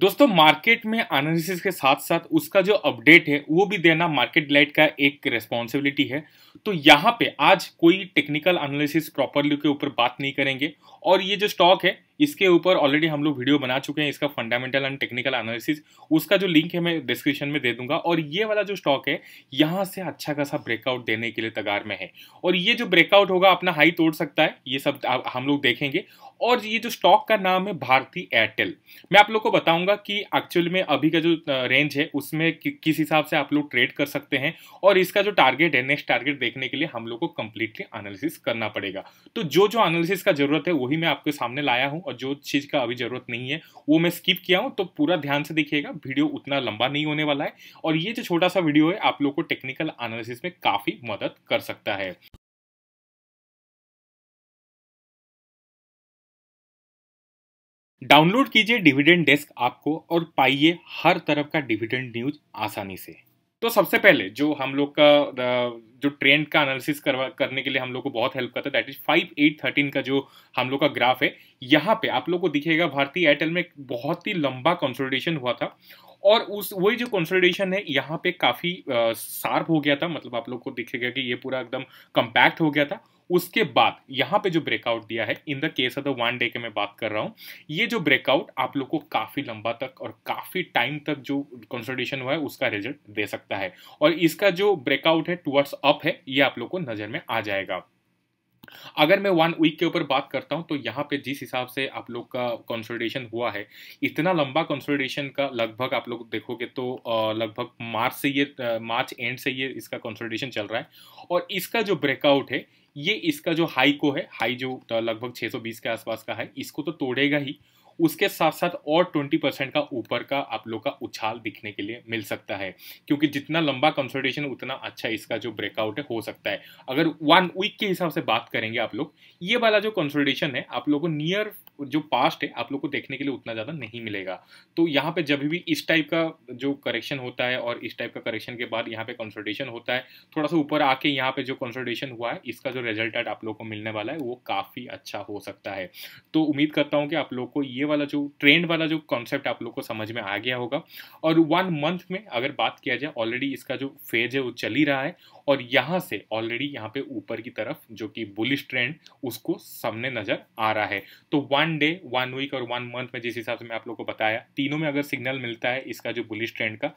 दोस्तों मार्केट में एनालिसिस के साथ साथ उसका जो अपडेट है वो भी देना मार्केट लाइट का एक रिस्पॉन्सिबिलिटी है तो यहाँ पे आज कोई टेक्निकल एनालिसिस प्रॉपरली के ऊपर बात नहीं करेंगे और ये जो स्टॉक है इसके ऊपर ऑलरेडी हम लोग वीडियो बना चुके हैं इसका फंडामेंटल एंड टेक्निकल एनालिसिस उसका जो लिंक है मैं डिस्क्रिप्शन में दे दूंगा और ये वाला जो स्टॉक है यहाँ से अच्छा खासा ब्रेकआउट देने के लिए तगार में है और ये जो ब्रेकआउट होगा अपना हाई तोड़ सकता है ये सब हम लोग देखेंगे और ये जो स्टॉक का नाम है भारती एयरटेल मैं आप लोग को बताऊंगा कि एक्चुअल में अभी का जो रेंज है उसमें कि, किस हिसाब से आप लोग ट्रेड कर सकते हैं और इसका जो टारगेट है नेक्स्ट टारगेट देखने के लिए हम लोग को कंप्लीटली एनालिसिस करना पड़ेगा तो जो जो एनालिसिस का जरूरत है वही मैं आपके सामने लाया हूँ और जो चीज़ का अभी जरूरत नहीं है वो मैं स्किप किया हूँ तो पूरा ध्यान से देखिएगा वीडियो उतना लंबा नहीं होने वाला है और ये जो छोटा सा वीडियो है आप लोग को टेक्निकल एनालिसिस में काफ़ी मदद कर सकता है डाउनलोड कीजिए डिविडेंड डेस्क आपको और पाइए हर तरफ का डिविडेंड न्यूज आसानी से तो सबसे पहले जो हम लोग का जो ट्रेंड का एनालिसिस करवा करने के लिए हम लोग को बहुत हेल्प करता है that is five eight thirteen का जो हम लोग का ग्राफ है यहाँ पे आप लोग को दिखेगा भारतीय एयरटेल में बहुत ही लंबा कंसोलिडेशन हुआ था और उस वही जो कंसोलिडेशन है यहाँ पे काफ़ी शार्प हो गया था मतलब आप लोग को दिखेगा कि ये पूरा एकदम कम्पैक्ट हो गया था उसके बाद यहाँ पे जो ब्रेकआउट दिया है in the case of the one day के मैं बात कर रहा हूँ ये जो ब्रेकआउट आप लोग को काफ़ी लंबा तक और काफ़ी टाइम तक जो कंसल्टेशन हुआ है उसका रिजल्ट दे सकता है और इसका जो ब्रेकआउट है टुवर्ड्स अप है ये आप लोग को नज़र में आ जाएगा अगर मैं वन वीक के ऊपर बात करता हूं तो यहां पे जिस हिसाब से आप लोग का कंसोलिडेशन हुआ है इतना लंबा कंसोलिडेशन का लगभग आप लोग देखोगे तो लगभग मार्च से ये मार्च एंड से ये इसका कंसोलिडेशन चल रहा है और इसका जो ब्रेकआउट है ये इसका जो हाई को है हाई जो लगभग 620 के आसपास का है इसको तो तोड़ेगा ही उसके साथ साथ और 20 परसेंट का ऊपर का आप लोग का उछाल दिखने के लिए मिल सकता है क्योंकि जितना लंबा कंसल्टेशन उतना अच्छा इसका जो ब्रेकआउट है हो सकता है अगर वन वीक के हिसाब से बात करेंगे आप लोग ये वाला जो कंसल्टेशन है आप लोगों को नियर जो पास्ट है आप लोग को देखने के लिए उतना ज़्यादा नहीं मिलेगा तो यहाँ पर जब भी इस टाइप का जो करेक्शन होता है और इस टाइप का करेक्शन के बाद यहाँ पर कंसल्टेशन होता है थोड़ा सा ऊपर आके यहाँ पर जो कंसल्टेशन हुआ है इसका जो रिजल्ट आप लोग को मिलने वाला है वो काफ़ी अच्छा हो सकता है तो उम्मीद करता हूँ कि आप लोग को ये वाला जो ट्रेंड वाला जो कॉन्सेप्ट आप लोग को समझ में आ गया होगा और वन मंथ में अगर बात किया जाए ऑलरेडी इसका जो फेज है वो चल ही रहा है और यहाँ से ऑलरेडी यहाँ पे ऊपर की तरफ जो कि बुलिश ट्रेंड उसको सामने नज़र आ रहा है तो वन डे वन वीक और वन मंथ में जिस हिसाब से मैं आप लोग को बताया तीनों में अगर सिग्नल मिलता है इसका जो बुलिश ट्रेंड का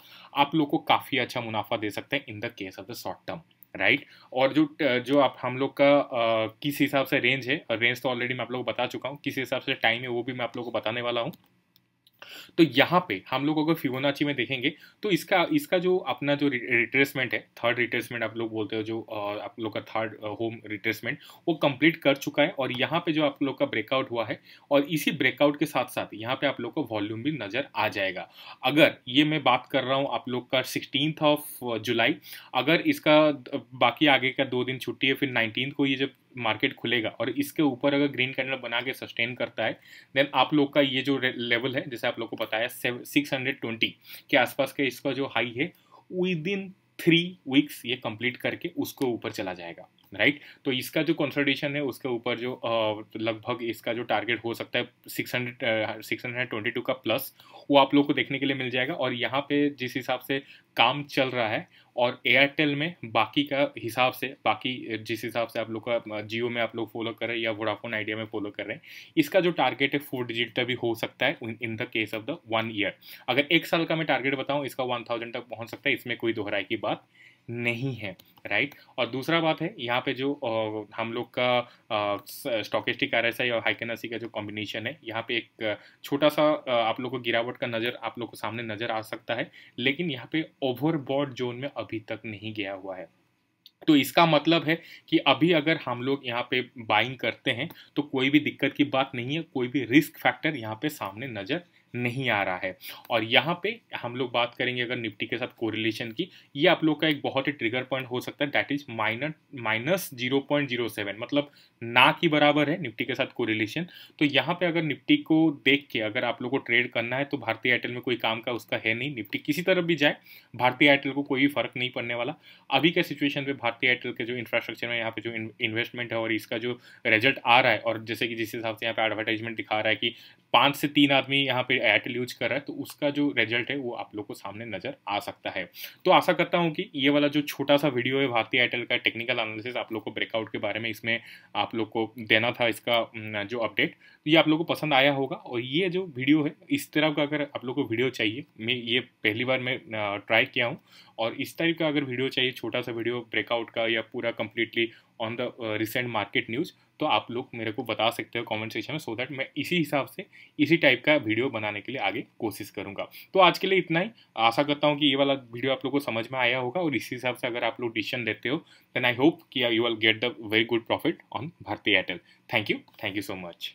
आप लोग को काफ़ी अच्छा मुनाफा दे सकते हैं in the case of the short term right और जो जो आप हम लोग का आ, किस हिसाब से रेंज है और रेंज तो ऑलरेडी मैं आप लोग को बता चुका हूँ किस हिसाब से टाइम है वो भी मैं आप लोग को बताने वाला हूँ तो यहाँ पे हम लोग अगर फिबोनाची में देखेंगे तो इसका इसका जो अपना जो रिट्रेसमेंट है थर्ड रिट्रेसमेंट आप लोग बोलते हो जो आप लोग का थर्ड होम रिट्रेसमेंट वो कंप्लीट कर चुका है और यहाँ पे जो आप लोग का ब्रेकआउट हुआ है और इसी ब्रेकआउट के साथ साथ यहाँ पे आप लोग का वॉल्यूम भी नज़र आ जाएगा अगर ये मैं बात कर रहा हूँ आप लोग का सिक्सटीन ऑफ जुलाई अगर इसका बाकी आगे का दो दिन छुट्टी है फिर नाइनटीन को ये जब मार्केट खुलेगा और इसके ऊपर अगर ग्रीन कैंडल बना के सस्टेन करता है देन आप लोग का ये जो लेवल है जैसे आप लोग को बताया सिक्स हंड्रेड ट्वेंटी के आसपास का इसका जो हाई है विद इन थ्री वीक्स ये कंप्लीट करके उसको ऊपर चला जाएगा राइट तो इसका जो कंसल्टेशन है उसके ऊपर जो लगभग इसका जो टारगेट हो सकता है six hundred six hundred twenty two का प्लस वो आप लोग को देखने के लिए मिल जाएगा और यहाँ पे जिस हिसाब से काम चल रहा है और एयरटेल में बाकी का हिसाब से बाकी जिस हिसाब से आप लोग का जियो में आप लोग फॉलो कर रहे हैं या वोडाफोन आइडिया में फॉलो कर रहे हैं इसका जो टारगेट है फोर डिजिट का भी हो सकता है in the case of the one year अगर एक साल का मैं टारगेट बताऊँ इसका वन थाउजेंड तक पहुँच सकता है इसमें कोई दोहराई की बात नहीं है राइट और दूसरा बात है यहाँ पे जो आ, हम लोग का स्टॉकेस्टिक आर एस आई और हाइकेनासी का जो कॉम्बिनेशन है यहाँ पे एक छोटा सा आप लोग को गिरावट का नज़र आप लोग को सामने नज़र आ सकता है लेकिन यहाँ पे ओवरबॉड जोन में अभी तक नहीं गया हुआ है तो इसका मतलब है कि अभी अगर हम लोग यहाँ पे बाइंग करते हैं तो कोई भी दिक्कत की बात नहीं है कोई भी रिस्क फैक्टर यहाँ पे सामने नज़र नहीं आ रहा है और यहाँ पे हम लोग बात करेंगे अगर निफ्टी के साथ कोरिलेशन की ये आप लोग का एक बहुत ही ट्रिगर पॉइंट हो सकता है that is minor minus zero point zero seven मतलब ना की बराबर है निफ्टी के साथ कोरिलेशन तो यहाँ पे अगर निफ्टी को देख के अगर आप लोग को ट्रेड करना है तो भारतीय एयरटेल में कोई काम का उसका है नहीं निफ्टी किसी तरफ भी जाए भारतीय एयरटेल को कोई फर्क नहीं पड़ने वाला अभी के सिचुएशन पे भारतीय एयरटेल के जो इंफ्रास्ट्रक्चर में यहाँ पे जो इन्वेस्टमेंट है और इसका जो रिजल्ट आ रहा है और जैसे कि जिस हिसाब से यहाँ पे एडवर्टाइजमेंट दिखा रहा है कि पाँच से तीन आदमी यहाँ पे एयरटेल यूज कर रहा है तो उसका जो रिजल्ट है वो आप लोग को सामने नजर आ सकता है तो आशा करता हूँ कि ये वाला जो छोटा सा वीडियो है भारतीय एयरटेल का टेक्निकल एनालिसिस आप लोग को ब्रेकआउट के बारे में इसमें आप लोग को देना था इसका जो अपडेट तो ये आप लोग को पसंद आया होगा और ये जो वीडियो है इस तरह का अगर आप लोग को वीडियो चाहिए मैं ये पहली बार मैं ट्राई किया हूँ और इस टाइप का अगर वीडियो चाहिए छोटा सा वीडियो ब्रेकआउट का या पूरा completely on the recent market news तो आप लोग मेरे को बता सकते हो कमेंट सेक्शन में सो so दैट मैं इसी हिसाब से इसी टाइप का वीडियो बनाने के लिए आगे कोशिश करूंगा तो आज के लिए इतना ही आशा करता हूँ कि ये वाला वीडियो आप लोग को समझ में आया होगा और इसी हिसाब से अगर आप लोग डिसीजन लेते हो देन आई होप कि you will get the very good profit on Bhartiya Airtel thank you thank you so much